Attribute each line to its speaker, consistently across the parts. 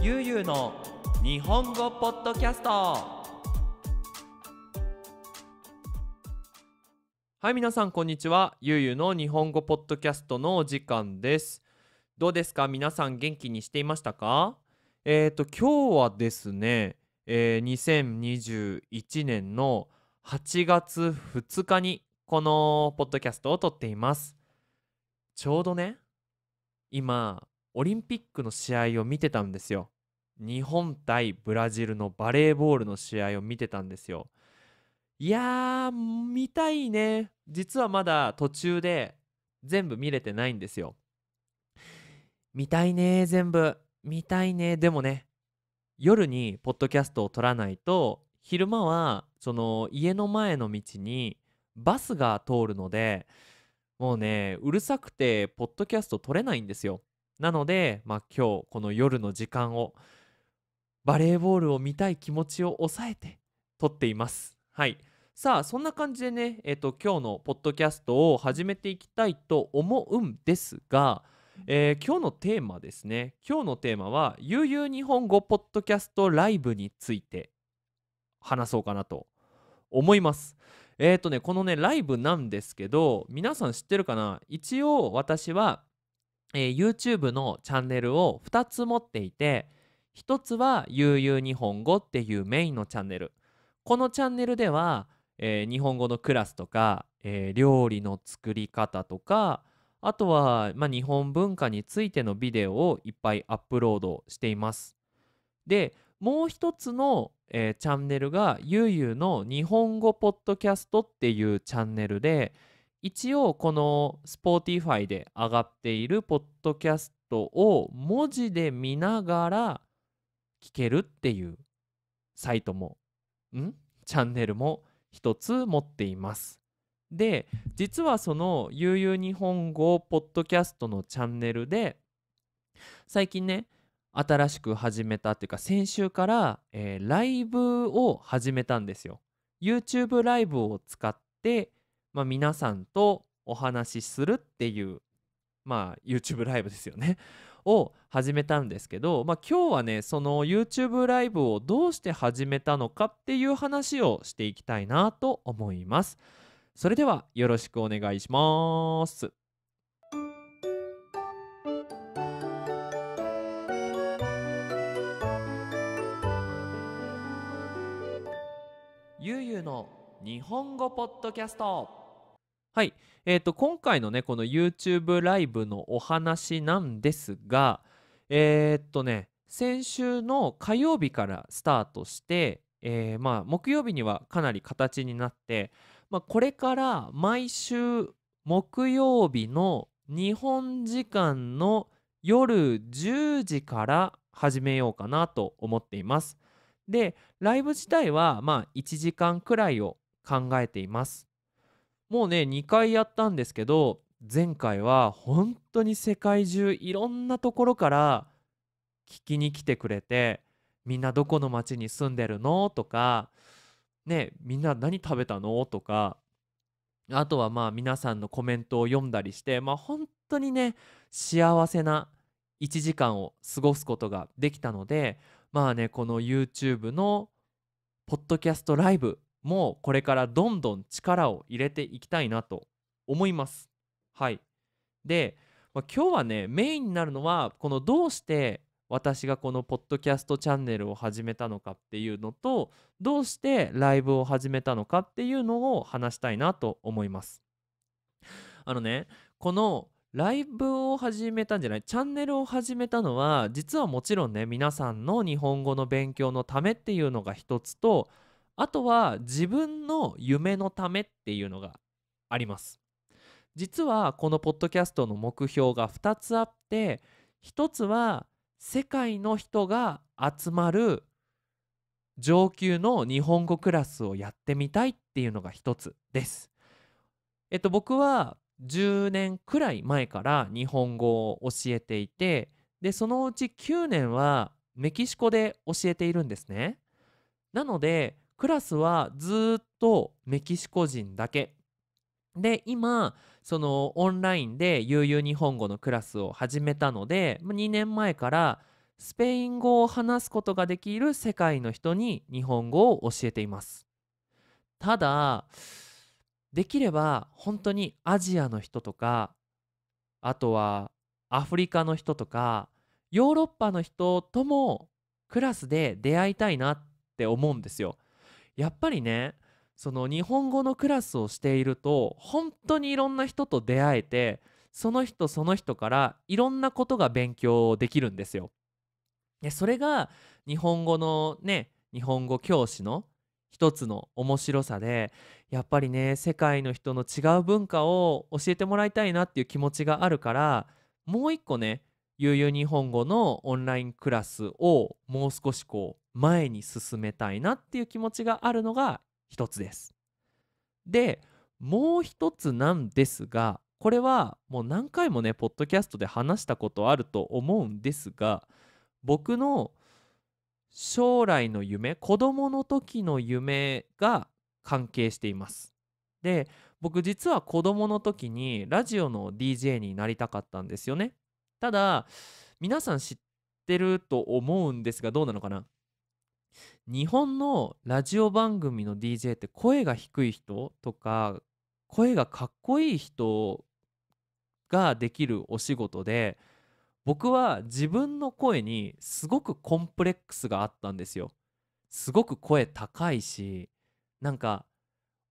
Speaker 1: ゆうゆうの日本語ポッドキャストはいみなさんこんにちはゆうゆうの日本語ポッドキャストのお時間ですどうですか皆さん元気にしていましたかえっ、ー、と今日はですね、えー、2021年の8月2日にこのポッドキャストを撮っていますちょうどね今オリンピックの試合を見てたんですよ。日本対ブラジルのバレーボールの試合を見てたんですよ。いやー、見たいね。実はまだ途中で全部見れてないんですよ。見たいね、全部。見たいね。でもね、夜にポッドキャストを撮らないと、昼間はその家の前の道にバスが通るので、もうね、うるさくて、ポッドキャスト撮れないんですよ。なので、まあ、今日この夜の時間をバレーボールを見たい気持ちを抑えて撮っています。はい、さあそんな感じでね、えーと、今日のポッドキャストを始めていきたいと思うんですが、えー、今日のテーマですね今日のテーマは「悠々日本語ポッドキャストライブ」について話そうかなと思います。えっ、ー、とねこのねライブなんですけど皆さん知ってるかな一応私はえー、YouTube のチャンネルを2つ持っていて1つは「悠々日本語」っていうメインのチャンネルこのチャンネルでは、えー、日本語のクラスとか、えー、料理の作り方とかあとは、まあ、日本文化についてのビデオをいっぱいアップロードしていますでもう一つの、えー、チャンネルがゆうゆうの日本語ポッドキャストっていうチャンネルで一応この Spotify で上がっているポッドキャストを文字で見ながら聞けるっていうサイトもんチャンネルも一つ持っています。で実はその「悠々日本語」ポッドキャストのチャンネルで最近ね新しく始めたっていうか先週から、えー、ライブを始めたんですよ。YouTube ライブを使ってまあ、皆さんとお話しするっていう、まあ、YouTube ライブですよね を始めたんですけど、まあ、今日はねその YouTube ライブをどうして始めたのかっていう話をしていきたいなと思います。それではよろしくお願いします。ゆうゆうの日本語ポッドキャストはい、えーと、今回のねこの YouTube ライブのお話なんですがえっ、とね先週の火曜日からスタートして、えー、まあ、木曜日にはかなり形になって、まあ、これから毎週木曜日の日本時間の夜10時から始めようかなと思っています。でライブ自体はまあ1時間くらいを考えていますもうね2回やったんですけど前回は本当に世界中いろんなところから聞きに来てくれてみんなどこの町に住んでるのとかねみんな何食べたのとかあとはまあ皆さんのコメントを読んだりしてまあ本当にね幸せな1時間を過ごすことができたのでまあねこの YouTube のポッドキャストライブもうこれからどんどん力を入れていきたいなと思います。はい、で、まあ、今日はねメインになるのはこのどうして私がこのポッドキャストチャンネルを始めたのかっていうのとどうしてライブを始めたのかっていうのを話したいなと思います。あのねこのライブを始めたんじゃないチャンネルを始めたのは実はもちろんね皆さんの日本語の勉強のためっていうのが一つとあとは自分の夢のためっていうのがあります実はこのポッドキャストの目標が2つあって1つは世界の人が集まる上級の日本語クラスをやってみたいっていうのが1つです。えっと僕は10年くらい前から日本語を教えていてでそのうち9年はメキシコで教えているんですね。なのでクラスはずっとメキシコ人だけで今そのオンラインで悠々日本語のクラスを始めたので2年前からスペイン語を話すことができる世界の人に日本語を教えていますただできれば本当にアジアの人とかあとはアフリカの人とかヨーロッパの人ともクラスで出会いたいなって思うんですよやっぱりねその日本語のクラスをしていると本当にいろんな人と出会えてその人その人からいろんなことが勉強できるんですよ。でそれが日本語のね日本語教師の一つの面白さでやっぱりね世界の人の違う文化を教えてもらいたいなっていう気持ちがあるからもう一個ねゆうゆう日本語のオンラインクラスをもう少しこう前に進めたいなっていう気持ちがあるのが一つです。でもう一つなんですがこれはもう何回もねポッドキャストで話したことあると思うんですが僕の将来の夢子どもの時の夢が関係しています。で僕実は子どもの時にラジオの DJ になりたかったんですよね。ただ、皆さん知ってると思うんですが、どうなのかな日本のラジオ番組の DJ って声が低い人とか声がかっこいい人ができるお仕事で僕は自分の声にすごくコンプレックスがあったんですよ。すごく声高いしなんか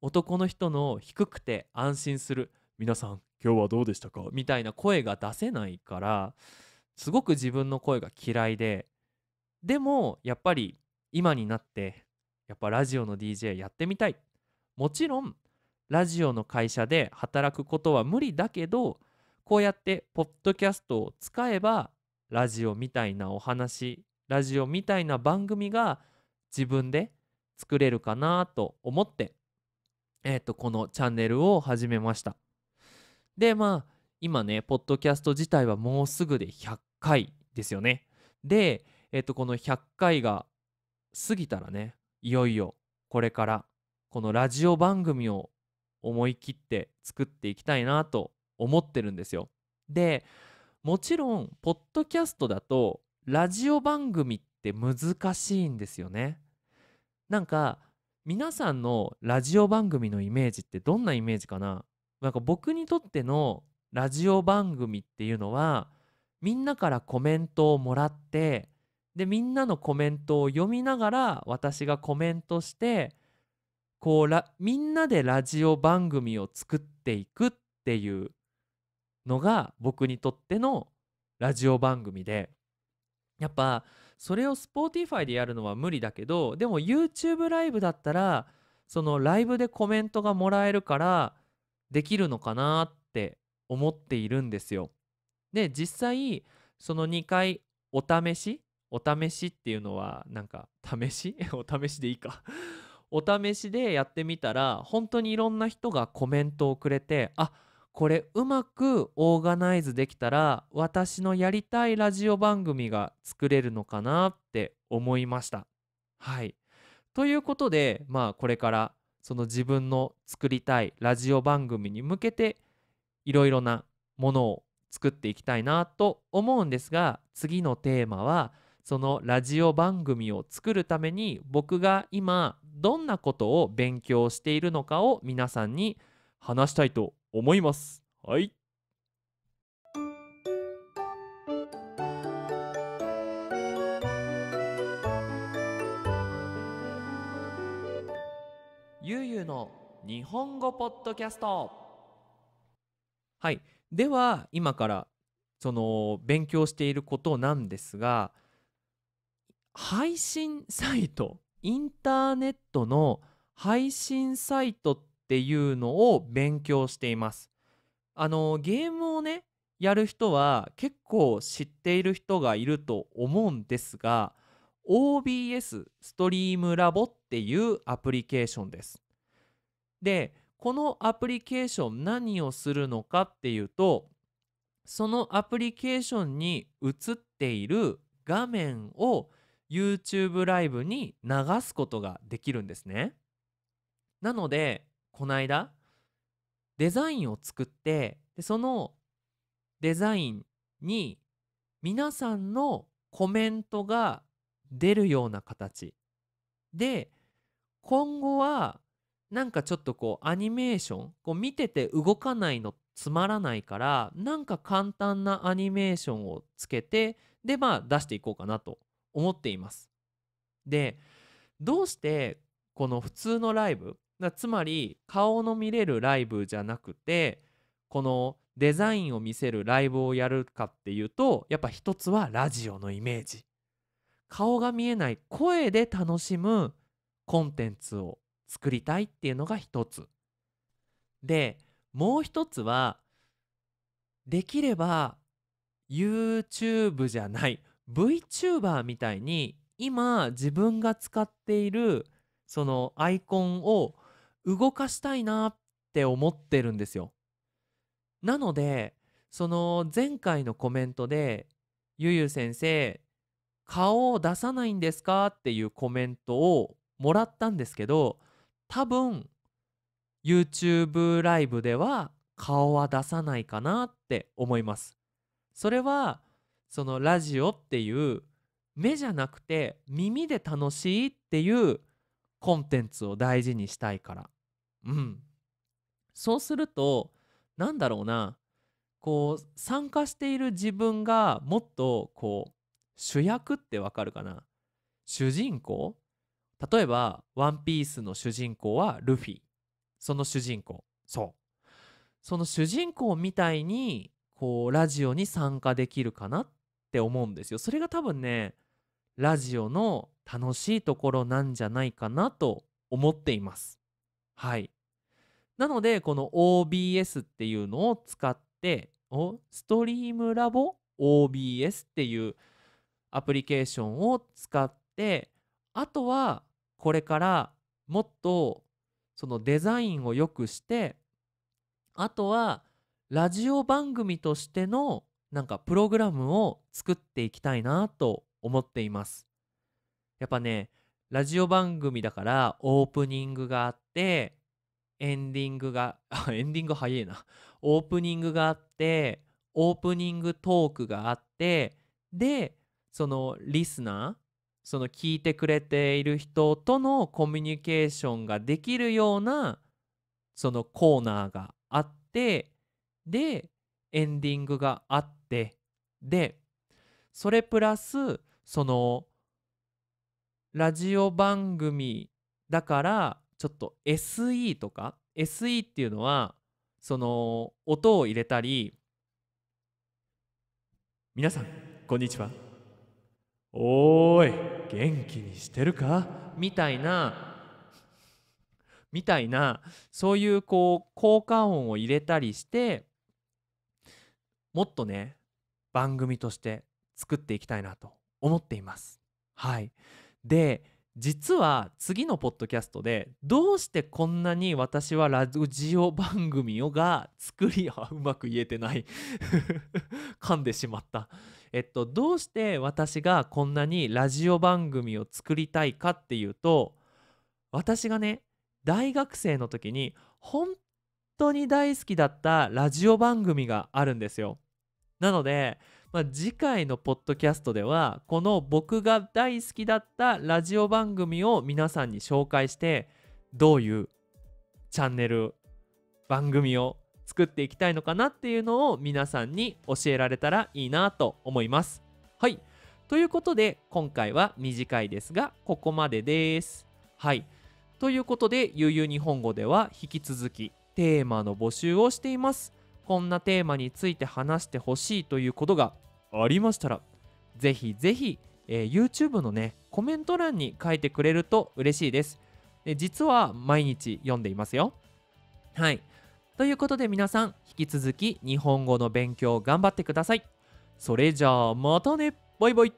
Speaker 1: 男の人の低くて安心する皆さん今日はどうでしたかみたいな声が出せないからすごく自分の声が嫌いででもやっぱり今になってやっぱラジオの DJ やってみたいもちろんラジオの会社で働くことは無理だけどこうやってポッドキャストを使えばラジオみたいなお話ラジオみたいな番組が自分で作れるかなと思って、えー、とこのチャンネルを始めました。でまあ今ねポッドキャスト自体はもうすぐで100回ですよね。で、えっと、この100回が過ぎたらねいよいよこれからこのラジオ番組を思い切って作っていきたいなと思ってるんですよ。でもちろんポッドキャストだとラジオ番組って難しいんですよね。なんか皆さんのラジオ番組のイメージってどんなイメージかななんか僕にとってのラジオ番組っていうのはみんなからコメントをもらってでみんなのコメントを読みながら私がコメントしてこうらみんなでラジオ番組を作っていくっていうのが僕にとってのラジオ番組でやっぱそれを Spotify でやるのは無理だけどでも YouTube ライブだったらそのライブでコメントがもらえるからできるのかなって思っているんですよ。で実際その2回お試しお試しっていうのはなんか試し お試しでいいかお試しでやってみたら本当にいろんな人がコメントをくれてあこれうまくオーガナイズできたら私のやりたいラジオ番組が作れるのかなって思いました。はいということでまあこれからその自分の作りたいラジオ番組に向けていろいろなものを作っていきたいなと思うんですが次のテーマはそのラジオ番組を作るために僕が今どんなことを勉強しているのかを皆さんに話したいと思います。はいユの日本語ポッドキャストはいでは今からその勉強していることなんですが配信サイトインターネットの配信サイトっていうのを勉強しています。あのゲームをねやる人は結構知っている人がいると思うんですが OBS ストリームラボっていうアプリケーションです。で、このアプリケーション何をするのかっていうと、そのアプリケーションに映っている画面を YouTube ライブに流すことができるんですね。なので、この間、デザインを作って、でそのデザインに皆さんのコメントが出るような形で今後はなんかちょっとこうアニメーションこう見てて動かないのつまらないからなんか簡単なアニメーションをつけてでまあ出していこうかなと思っています。でどうしてこの普通のライブつまり顔の見れるライブじゃなくてこのデザインを見せるライブをやるかっていうとやっぱ一つはラジオのイメージ顔が見えない声で楽しむコンテンツを作りたいっていうのが一つ。で、もう一つは、できれば YouTube じゃない VTuber みたいに今自分が使っているそのアイコンを動かしたいなって思ってるんですよ。なのでその前回のコメントでゆゆ先生顔を出さないんですかっていうコメントをもらったんですけど多分 YouTube ライブでは顔は出さないかなって思います。それはそのラジオっていう目じゃなくて耳で楽しいっていうコンテンツを大事にしたいから。うん。そうするとなんだろうなこう参加している自分がもっとこう主役ってわかるかな主人公例えば「ワンピースの主人公はルフィその主人公そうその主人公みたいにこうラジオに参加できるかなって思うんですよそれが多分ねラジオの楽しいところなんじゃないかなと思っていますはいなのでこの OBS っていうのを使っておストリームラボ OBS っていうアプリケーションを使ってあとはこれからもっとそのデザインを良くしてあとはラジオ番組としてのなんかプログラムを作っていきたいなと思っていますやっぱねラジオ番組だからオープニングがあってエンディングがエンディング早いなオープニングがあってオープニングトークがあってでそのリスナその聞いてくれている人とのコミュニケーションができるようなそのコーナーがあってでエンディングがあってでそれプラスそのラジオ番組だからちょっと SE とか SE っていうのはその音を入れたり皆さんこんにちはおーい元気にしてるかみたいなみたいなそういうこう効果音を入れたりしてもっとね番組として作っていきたいなと思っています。はい、で実は次のポッドキャストでどうしてこんなに私はラジオ番組をが作りあうまく言えてない 噛んでしまったえっと、どうして私がこんなにラジオ番組を作りたいかっていうと私がね大学生の時に本当に大好きだったラジオ番組があるんですよ。なので、まあ、次回のポッドキャストではこの僕が大好きだったラジオ番組を皆さんに紹介してどういうチャンネル番組を作っていきたいのかなっていうのを皆さんに教えられたらいいなと思います。はい。ということで今回は短いですがここまでです。はい。ということでゆうゆう日本語では引き続きテーマの募集をしています。こんなテーマについて話してほしいということがありましたらぜひぜひ、えー、YouTube のねコメント欄に書いてくれると嬉しいです。え実は毎日読んでいますよ。はい。ということで皆さん引き続き日本語の勉強頑張ってください。それじゃあまたねバイバイ